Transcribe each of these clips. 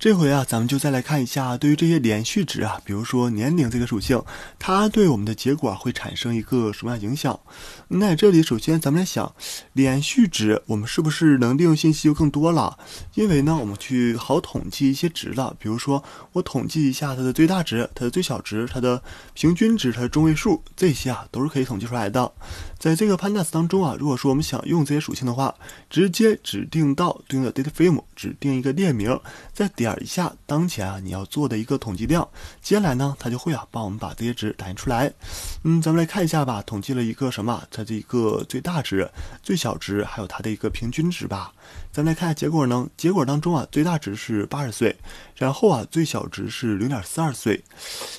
这回啊，咱们就再来看一下，对于这些连续值啊，比如说年龄这个属性，它对我们的结果会产生一个什么样影响？那这里首先咱们来想，连续值我们是不是能利用信息就更多了？因为呢，我们去好统计一些值了，比如说我统计一下它的最大值、它的最小值、它的平均值、它的中位数，这些啊都是可以统计出来的。在这个 pandas 当中啊，如果说我们想用这些属性的话，直接指定到对应的 data frame，指定一个列名，再点。点一下当前啊你要做的一个统计量，接下来呢它就会啊帮我们把这些值打印出来。嗯，咱们来看一下吧，统计了一个什么？它的一个最大值、最小值，还有它的一个平均值吧。咱们来看下结果呢，结果当中啊最大值是八十岁，然后啊最小值是零点四二岁，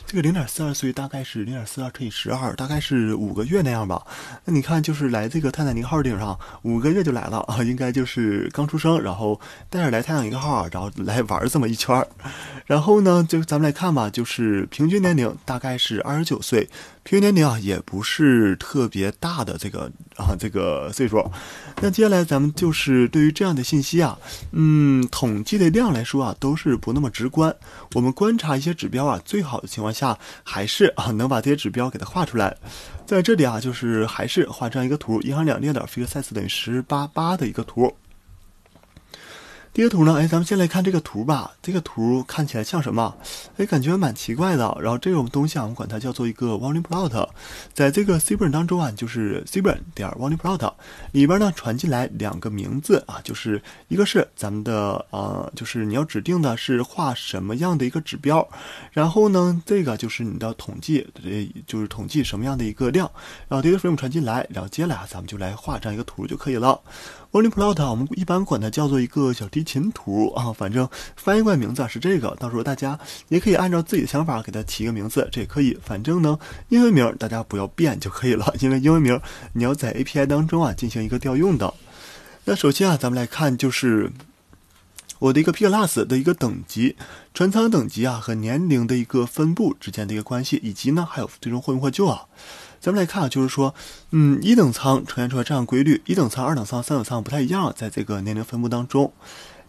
这个零点四二岁大概是零点四二乘以十二，大概是五个月那样吧。那你看就是来这个泰坦尼克号顶上五个月就来了啊，应该就是刚出生，然后带着来太阳一克号，然后来玩这么。么一圈儿，然后呢，就咱们来看吧，就是平均年龄大概是二十九岁，平均年龄啊也不是特别大的这个啊这个岁数。那接下来咱们就是对于这样的信息啊，嗯，统计的量来说啊都是不那么直观。我们观察一些指标啊，最好的情况下还是啊能把这些指标给它画出来。在这里啊，就是还是画这样一个图，一行两列的 figure size 等于十八八的一个图。第一个图呢？哎，咱们先来看这个图吧。这个图看起来像什么？哎，感觉蛮奇怪的。然后这种东西啊，我们管它叫做一个 w a n n g p l o t 在这个 s e b o r n 当中啊，就是 s e b o r n 点 w a n n p l o t 里边呢传进来两个名字啊，就是一个是咱们的呃，就是你要指定的是画什么样的一个指标，然后呢这个就是你的统计，就是统计什么样的一个量，然后第 r 个 m e 传进来，然后接下来啊，咱们就来画这样一个图就可以了。o n l y Plot，我们一般管它叫做一个小提琴图啊，反正翻译过来名字啊是这个，到时候大家也可以按照自己的想法给它起一个名字，这也可以。反正呢，英文名大家不要变就可以了，因为英文名你要在 API 当中啊进行一个调用的。那首先啊，咱们来看就是我的一个 Plus 的一个等级、船舱等级啊和年龄的一个分布之间的一个关系，以及呢还有最终换不换救啊。咱们来看啊，就是说，嗯，一等舱呈现出来这样规律，一等舱、二等舱、三等舱不太一样，在这个年龄分布当中，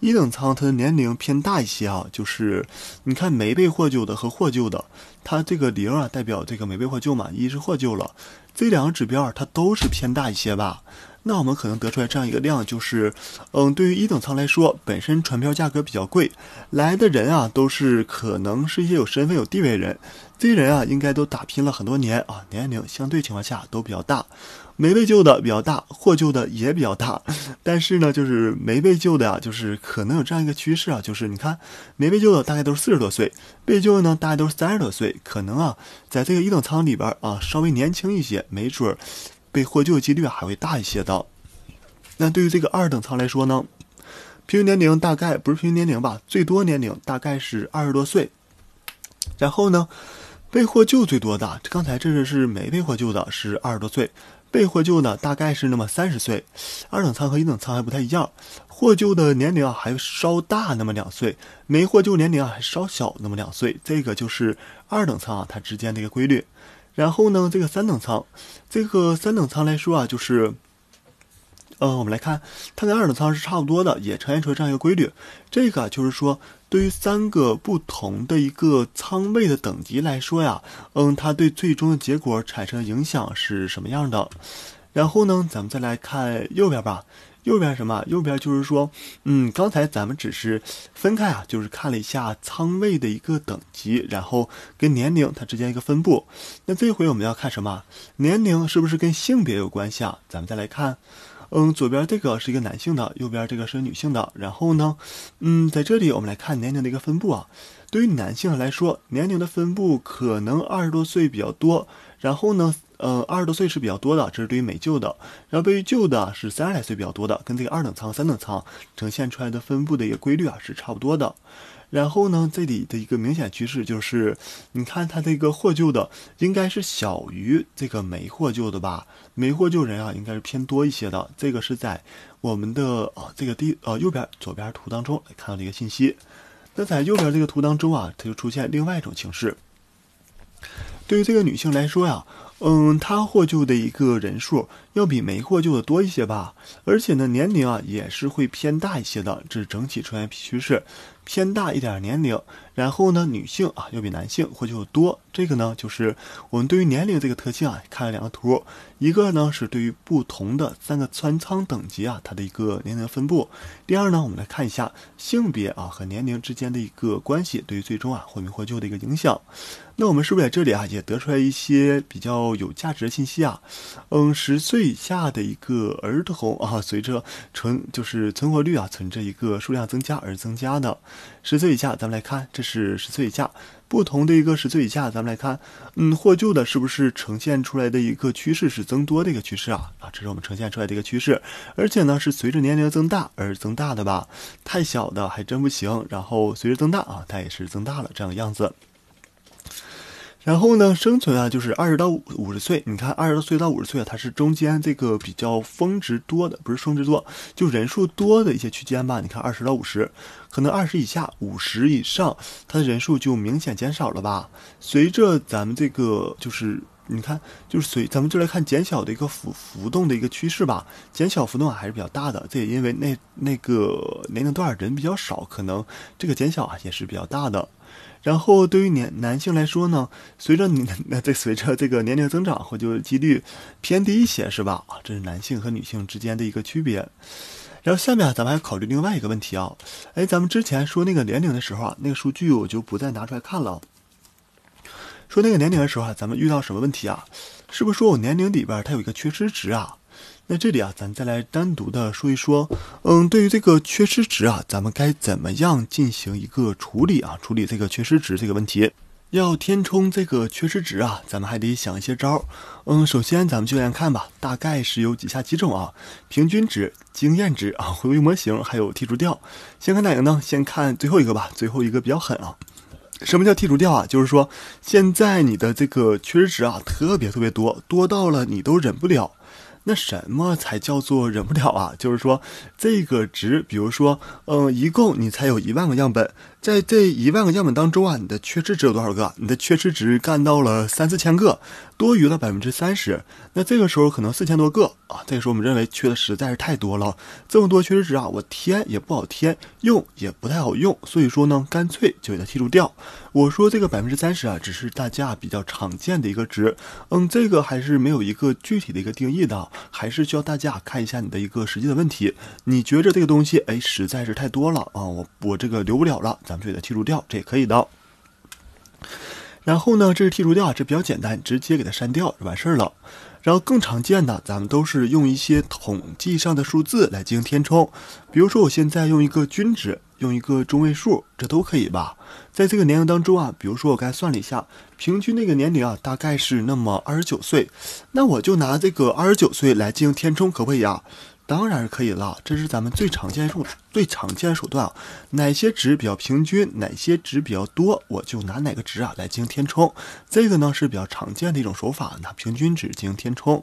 一等舱它的年龄偏大一些啊，就是你看没被获救的和获救的，它这个零啊代表这个没被获救嘛，一是获救了，这两个指标它都是偏大一些吧。那我们可能得出来这样一个量，就是，嗯，对于一等舱来说，本身船票价格比较贵，来的人啊都是可能是一些有身份、有地位的人，这些人啊应该都打拼了很多年啊，年龄相对情况下都比较大，没被救的比较大，获救的也比较大，但是呢，就是没被救的呀，就是可能有这样一个趋势啊，就是你看，没被救的大概都是四十多岁，被救的呢大概都是三十多岁，可能啊，在这个一等舱里边啊稍微年轻一些，没准儿。被获救几率还会大一些的。那对于这个二等舱来说呢，平均年龄大概不是平均年龄吧，最多年龄大概是二十多岁。然后呢，被获救最多的，这刚才这个是没被获救的，是二十多岁；被获救的大概是那么三十岁。二等舱和一等舱还不太一样，获救的年龄啊还稍大那么两岁，没获救年龄啊还稍小那么两岁。这个就是二等舱啊它之间的一个规律。然后呢，这个三等舱，这个三等舱来说啊，就是，呃，我们来看，它跟二等舱是差不多的，也呈现出这样一个规律。这个就是说，对于三个不同的一个仓位的等级来说呀，嗯，它对最终的结果产生的影响是什么样的？然后呢，咱们再来看右边吧。右边什么？右边就是说，嗯，刚才咱们只是分开啊，就是看了一下仓位的一个等级，然后跟年龄它之间一个分布。那这回我们要看什么？年龄是不是跟性别有关系啊？咱们再来看，嗯，左边这个是一个男性的，右边这个是女性的。然后呢，嗯，在这里我们来看年龄的一个分布啊。对于男性来说，年龄的分布可能二十多岁比较多。然后呢？嗯，二十多岁是比较多的，这是对于没救的；然后对于救的是三十来岁比较多的，跟这个二等舱、三等舱呈现出来的分布的一个规律啊是差不多的。然后呢，这里的一个明显趋势就是，你看它这个获救的应该是小于这个没获救的吧？没获救人啊应该是偏多一些的。这个是在我们的啊这个第呃右边左边图当中来看到的一个信息。那在右边这个图当中啊，它就出现另外一种形式。对于这个女性来说呀，嗯，她获救的一个人数要比没获救的多一些吧，而且呢，年龄啊也是会偏大一些的，这是整体呈现趋势。偏大一点年龄，然后呢，女性啊又比男性获救多。这个呢，就是我们对于年龄这个特性啊看了两个图，一个呢是对于不同的三个穿仓等级啊它的一个年龄分布，第二呢，我们来看一下性别啊和年龄之间的一个关系对于最终啊获命获救的一个影响。那我们是不是在这里啊也得出来一些比较有价值的信息啊？嗯，十岁以下的一个儿童啊，随着存就是存活率啊存着一个数量增加而增加的。十岁以下，咱们来看，这是十岁以下不同的一个十岁以下，咱们来看，嗯，获救的是不是呈现出来的一个趋势是增多的一个趋势啊？啊，这是我们呈现出来的一个趋势，而且呢是随着年龄增大而增大的吧？太小的还真不行，然后随着增大啊，它也是增大了这样的样子。然后呢，生存啊，就是二十到五十岁。你看，二十岁到五十岁啊，它是中间这个比较峰值多的，不是峰值多，就人数多的一些区间吧。你看，二十到五十，可能二十以下、五十以上，它的人数就明显减少了吧。随着咱们这个就是。你看，就是随咱们就来看减小的一个浮浮动的一个趋势吧，减小浮动还是比较大的。这也因为那那个年龄段人比较少，可能这个减小啊也是比较大的。然后对于年男性来说呢，随着那这随着这个年龄增长或就几率偏低一些，是吧？啊，这是男性和女性之间的一个区别。然后下面啊，咱们还考虑另外一个问题啊。哎，咱们之前说那个年龄的时候啊，那个数据我就不再拿出来看了。说那个年龄的时候啊，咱们遇到什么问题啊？是不是说我年龄里边它有一个缺失值啊？那这里啊，咱再来单独的说一说。嗯，对于这个缺失值啊，咱们该怎么样进行一个处理啊？处理这个缺失值这个问题，要填充这个缺失值啊，咱们还得想一些招。儿。嗯，首先咱们就来看吧，大概是有以下几种啊：平均值、经验值啊、回归模型，还有剔除掉。先看哪个呢？先看最后一个吧，最后一个比较狠啊。什么叫剔除掉啊？就是说，现在你的这个缺失值啊，特别特别多，多到了你都忍不了。那什么才叫做忍不了啊？就是说，这个值，比如说，嗯，一共你才有一万个样本。在这一万个样本当中啊，你的缺失值有多少个？你的缺失值干到了三四千个，多余了百分之三十。那这个时候可能四千多个啊，这个时候我们认为缺的实在是太多了，这么多缺失值啊，我填也不好填，用也不太好用，所以说呢，干脆就给它剔除掉。我说这个百分之三十啊，只是大家比较常见的一个值，嗯，这个还是没有一个具体的一个定义的，还是需要大家看一下你的一个实际的问题。你觉着这个东西哎，实在是太多了啊，我我这个留不了了。咱们就给它剔除掉，这也可以的。然后呢，这是剔除掉，这比较简单，直接给它删掉就完事儿了。然后更常见的，咱们都是用一些统计上的数字来进行填充。比如说，我现在用一个均值，用一个中位数，这都可以吧？在这个年龄当中啊，比如说我刚才算了一下，平均那个年龄啊大概是那么二十九岁，那我就拿这个二十九岁来进行填充，可不可以啊？当然是可以了，这是咱们最常见用、最常见的手段啊。哪些值比较平均，哪些值比较多，我就拿哪个值啊来进行填充。这个呢是比较常见的一种手法，拿平均值进行填充。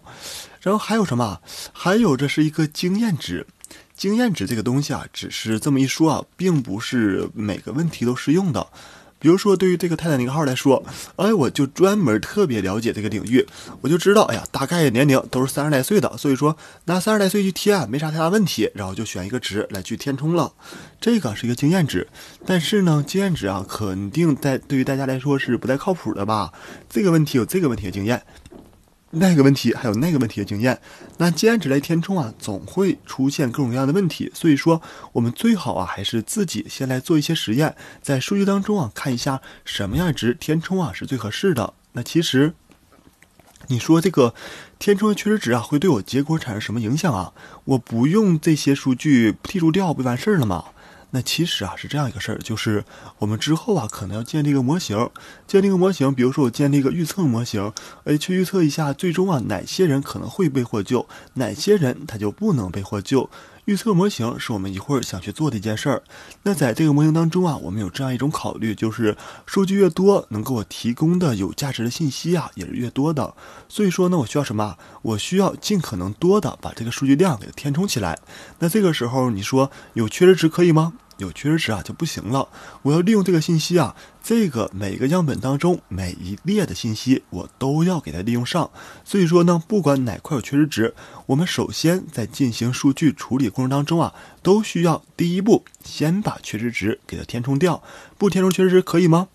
然后还有什么？还有这是一个经验值，经验值这个东西啊，只是这么一说啊，并不是每个问题都适用的。比如说，对于这个泰坦尼克号来说，哎，我就专门特别了解这个领域，我就知道，哎呀，大概年龄都是三十来岁的，所以说拿三十来岁去贴啊，没啥太大问题，然后就选一个值来去填充了。这个是一个经验值，但是呢，经验值啊，肯定在对于大家来说是不太靠谱的吧？这个问题有这个问题的经验。那个问题还有那个问题的经验，那既然只来填充啊，总会出现各种各样的问题，所以说我们最好啊还是自己先来做一些实验，在数据当中啊看一下什么样的值填充啊是最合适的。那其实你说这个填充的缺失值啊会对我结果产生什么影响啊？我不用这些数据剔除掉不就完事儿了吗？那其实啊是这样一个事儿，就是我们之后啊可能要建立一个模型，建立一个模型，比如说我建立一个预测模型，哎，去预测一下最终啊哪些人可能会被获救，哪些人他就不能被获救。预测模型是我们一会儿想去做的一件事儿。那在这个模型当中啊，我们有这样一种考虑，就是数据越多，能给我提供的有价值的信息啊，也是越多的。所以说呢，我需要什么？我需要尽可能多的把这个数据量给它填充起来。那这个时候你说有缺失值可以吗？有缺失值啊就不行了。我要利用这个信息啊，这个每个样本当中每一列的信息我都要给它利用上。所以说呢，不管哪块有缺失值，我们首先在进行数据处理过程当中啊，都需要第一步先把缺失值给它填充掉。不填充缺失值可以吗？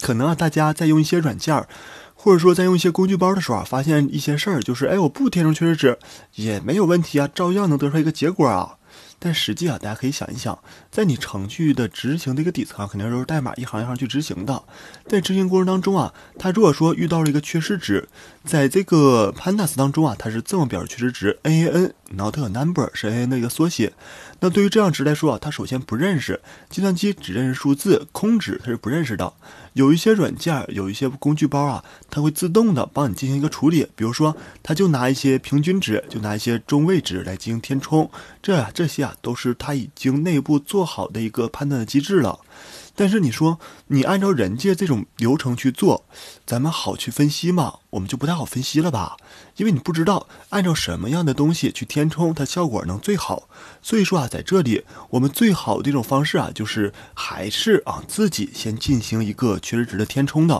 可能啊，大家在用一些软件儿，或者说在用一些工具包的时候啊，发现一些事儿，就是哎，我不填充缺失值也没有问题啊，照样能得出一个结果啊。但实际啊，大家可以想一想，在你程序的执行的一个底层啊，肯定都是代码一行一行去执行的。在执行过程当中啊，它如果说遇到了一个缺失值，在这个 pandas 当中啊，它是这么表示缺失值 a n n 后它有 Number 是 a n 的一个缩写。那对于这样值来说啊，它首先不认识，计算机只认识数字，空值它是不认识的。有一些软件，有一些工具包啊，它会自动的帮你进行一个处理，比如说，它就拿一些平均值，就拿一些中位值来进行填充。这这些。都是他已经内部做好的一个判断的机制了，但是你说你按照人家这种流程去做，咱们好去分析嘛？我们就不太好分析了吧？因为你不知道按照什么样的东西去填充，它效果能最好。所以说啊，在这里我们最好的一种方式啊，就是还是啊自己先进行一个缺失值的填充的。